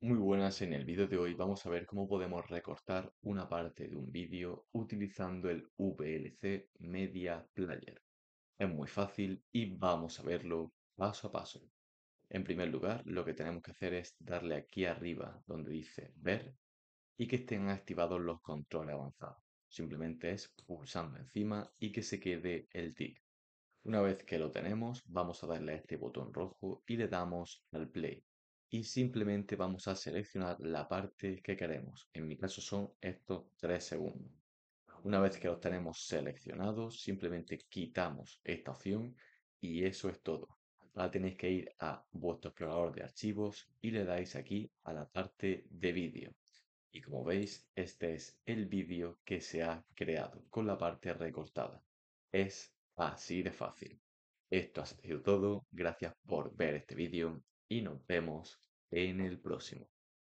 Muy buenas, en el vídeo de hoy vamos a ver cómo podemos recortar una parte de un vídeo utilizando el VLC Media Player. Es muy fácil y vamos a verlo paso a paso. En primer lugar, lo que tenemos que hacer es darle aquí arriba donde dice ver y que estén activados los controles avanzados. Simplemente es pulsando encima y que se quede el tick. Una vez que lo tenemos, vamos a darle a este botón rojo y le damos al play y simplemente vamos a seleccionar la parte que queremos. En mi caso son estos tres segundos. Una vez que los tenemos seleccionados, simplemente quitamos esta opción y eso es todo. Ahora tenéis que ir a vuestro explorador de archivos y le dais aquí a la parte de vídeo. Y como veis, este es el vídeo que se ha creado con la parte recortada. Es así de fácil. Esto ha sido todo, gracias por ver este vídeo y nos vemos en el próximo.